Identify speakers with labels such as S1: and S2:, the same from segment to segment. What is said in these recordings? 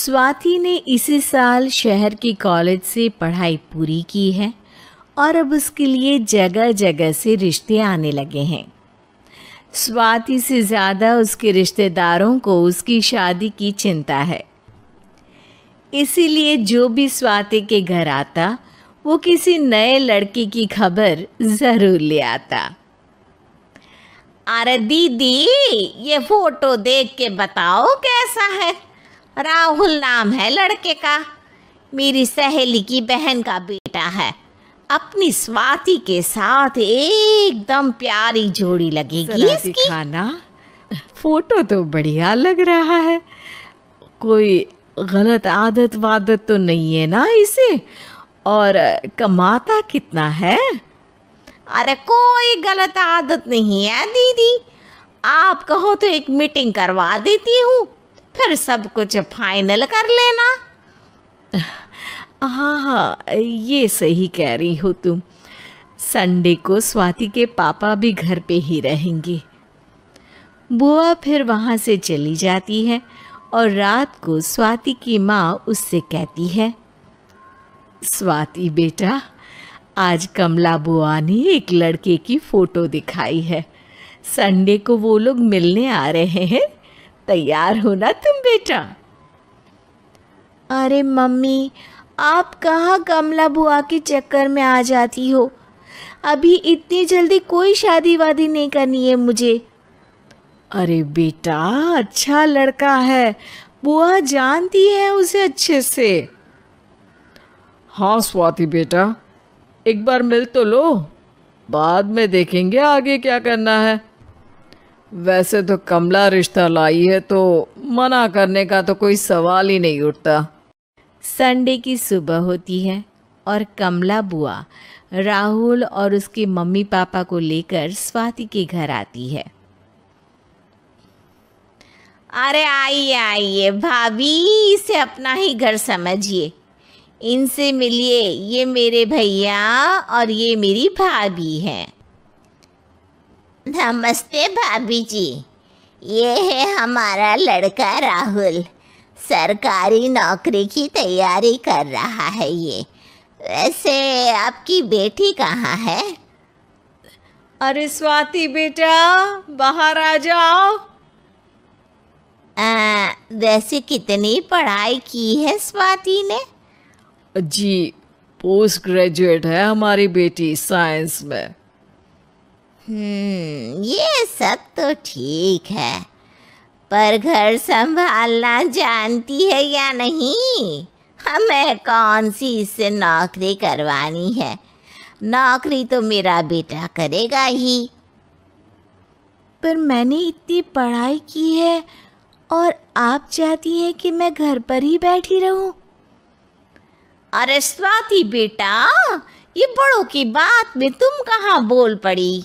S1: स्वाति ने इसी साल शहर के कॉलेज से पढ़ाई पूरी की है और अब उसके लिए जगह जगह से रिश्ते आने लगे हैं स्वाति से ज़्यादा उसके रिश्तेदारों को उसकी शादी की चिंता है इसीलिए जो भी स्वाति के घर आता वो किसी नए लड़के की खबर ज़रूर ले आता अरे दीदी ये फोटो देख के बताओ कैसा है राहुल नाम है लड़के का मेरी सहेली की बहन का बेटा है अपनी स्वाति के साथ एकदम प्यारी जोड़ी लगेगी इसकी खाना फोटो तो बढ़िया लग रहा है कोई गलत आदत वादत तो नहीं है ना इसे और कमाता कितना है अरे कोई गलत आदत नहीं है दीदी आप कहो तो एक मीटिंग करवा देती हूँ फिर सब कुछ फाइनल कर लेना हाँ हाँ ये सही कह रही हो तुम संडे को स्वाति के पापा भी घर पे ही रहेंगे बुआ फिर वहाँ से चली जाती है और रात को स्वाति की माँ उससे कहती है स्वाति बेटा आज कमला बुआ ने एक लड़के की फ़ोटो दिखाई है संडे को वो लोग मिलने आ रहे हैं तैयार हो ना तुम बेटा अरे मम्मी आप कहाँ कमला बुआ के चक्कर में आ जाती हो अभी इतनी जल्दी कोई शादी वादी नहीं करनी है मुझे अरे बेटा अच्छा लड़का है बुआ जानती है उसे अच्छे से हाँ स्वाति बेटा एक बार मिल तो लो बाद में देखेंगे आगे क्या करना है वैसे तो कमला रिश्ता लाई है तो मना करने का तो कोई सवाल ही नहीं उठता संडे की सुबह होती है और कमला बुआ राहुल और उसके मम्मी पापा को लेकर स्वाति के घर आती है अरे आइए आइए भाभी इसे अपना ही घर समझिए इनसे मिलिए ये मेरे भैया और ये मेरी भाभी हैं नमस्ते भाभी जी ये है हमारा लड़का राहुल सरकारी नौकरी की तैयारी कर रहा है ये वैसे आपकी बेटी कहाँ है अरे स्वाति बेटा बाहर आ जाओ आ, वैसे कितनी पढ़ाई की है स्वाति ने जी पोस्ट ग्रेजुएट है हमारी बेटी साइंस में हम्म, ये सब तो ठीक है पर घर संभालना जानती है या नहीं हमें कौन सी इससे नौकरी करवानी है नौकरी तो मेरा बेटा करेगा ही पर मैंने इतनी पढ़ाई की है और आप चाहती हैं कि मैं घर पर ही बैठी रहूं? अरे स्वाति बेटा ये बड़ों की बात में तुम कहाँ बोल पड़ी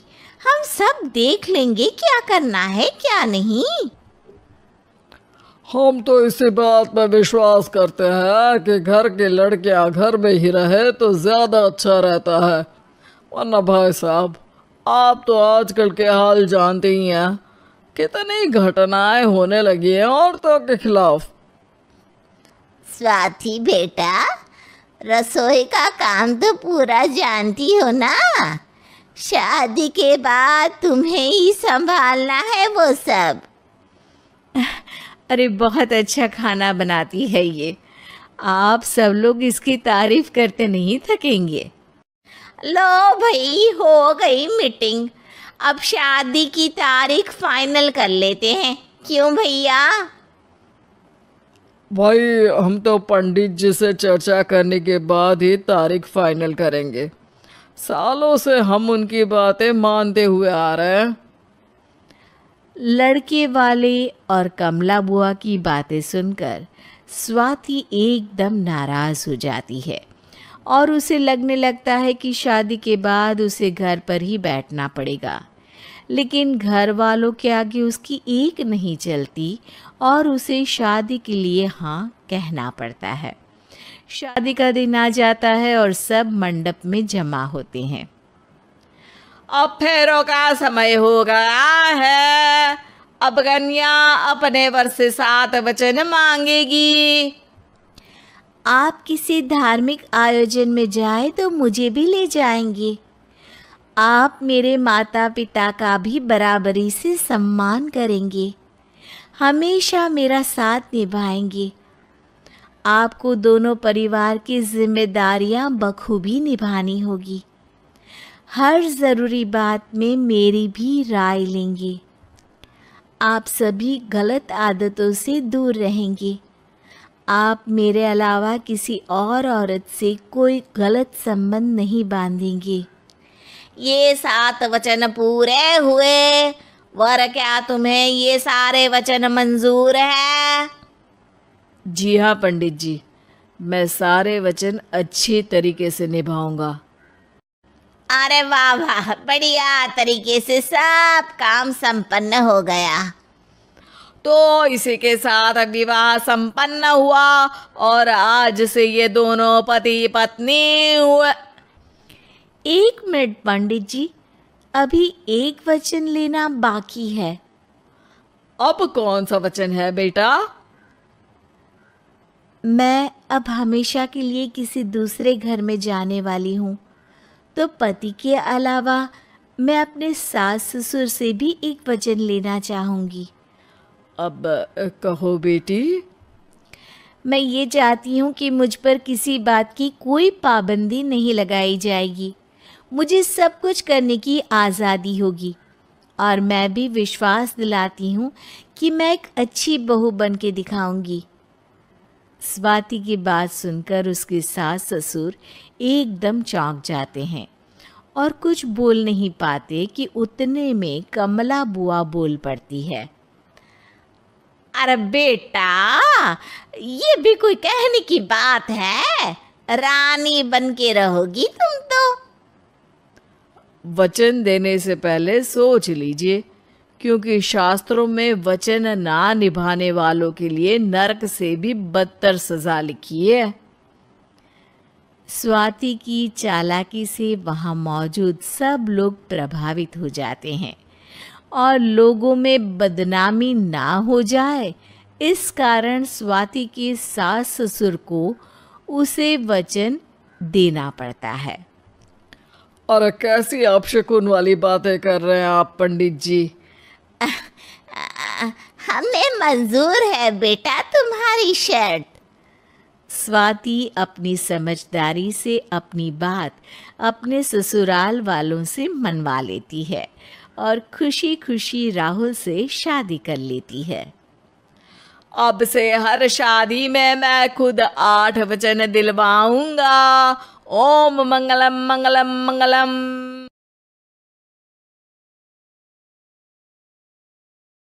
S1: हम सब देख लेंगे क्या करना है क्या नहीं हम तो इसी बात में विश्वास करते हैं कि घर की लड़कियां घर में ही रहे तो ज़्यादा अच्छा रहता है वरना भाई साहब आप तो आजकल के हाल जानते ही हैं कितनी घटनाएं होने लगी हैं औरतों के खिलाफ स्वाति बेटा रसोई का काम तो पूरा जानती हो ना शादी के बाद तुम्हें ही संभालना है वो सब अरे बहुत अच्छा खाना बनाती है ये आप सब लोग इसकी तारीफ करते नहीं थकेंगे लो भाई हो गई मीटिंग अब शादी की तारीख फाइनल कर लेते हैं क्यों भैया भाई हम तो पंडित जी से चर्चा करने के बाद ही तारीख फाइनल करेंगे सालों से हम उनकी बातें मानते हुए आ रहे हैं लड़के वाले और कमला बुआ की बातें सुनकर स्वाति एकदम नाराज हो जाती है और उसे लगने लगता है कि शादी के बाद उसे घर पर ही बैठना पड़ेगा लेकिन घर वालों के आगे उसकी एक नहीं चलती और उसे शादी के लिए हाँ कहना पड़ता है शादी का दिन आ जाता है और सब मंडप में जमा होते हैं अब फेरों का समय हो गया है अब कन्या अपने वर से सात वचन मांगेगी आप किसी धार्मिक आयोजन में जाए तो मुझे भी ले जाएंगे आप मेरे माता पिता का भी बराबरी से सम्मान करेंगे हमेशा मेरा साथ निभाएंगे आपको दोनों परिवार की जिम्मेदारियां बखूबी निभानी होगी हर ज़रूरी बात में मेरी भी राय लेंगे आप सभी गलत आदतों से दूर रहेंगे आप मेरे अलावा किसी और औरत से कोई गलत संबंध नहीं बांधेंगे ये सात वचन पूरे हुए वर क्या तुम्हें ये सारे वचन मंजूर है जी हाँ पंडित जी मैं सारे वचन अच्छी तरीके से निभाऊंगा अरे वाह वाह बढ़िया तरीके से सब काम संपन्न हो गया तो इसी के साथ विवाह संपन्न हुआ और आज से ये दोनों पति पत्नी हुए एक मिनट पंडित जी अभी एक वचन लेना बाकी है अब कौन सा वचन है बेटा मैं अब हमेशा के लिए किसी दूसरे घर में जाने वाली हूँ तो पति के अलावा मैं अपने सास ससुर से भी एक वचन लेना चाहूँगी अब कहो बेटी मैं ये चाहती हूँ कि मुझ पर किसी बात की कोई पाबंदी नहीं लगाई जाएगी मुझे सब कुछ करने की आज़ादी होगी और मैं भी विश्वास दिलाती हूँ कि मैं एक अच्छी बहू बन के दिखाऊंगी स्वाति की बात सुनकर उसके सास ससुर एकदम चौंक जाते हैं और कुछ बोल नहीं पाते कि उतने में कमला बुआ बोल पड़ती है अरे बेटा ये भी कोई कहने की बात है रानी बन के रहोगी तुम तो वचन देने से पहले सोच लीजिए क्योंकि शास्त्रों में वचन ना निभाने वालों के लिए नरक से भी बदतर सजा लिखी है स्वाति की चालाकी से वहां मौजूद सब लोग प्रभावित हो जाते हैं और लोगों में बदनामी ना हो जाए इस कारण स्वाति के सास ससुर को उसे वचन देना पड़ता है और कैसी अपशकुन वाली बातें कर रहे हैं आप पंडित जी हमें मंजूर है बेटा तुम्हारी शर्ट स्वाति अपनी समझदारी से अपनी बात अपने ससुराल वालों से मनवा लेती है और खुशी खुशी राहुल से शादी कर लेती है अब से हर शादी में मैं खुद आठ वचन दिलवाऊंगा ओम मंगलम मंगलम मंगलम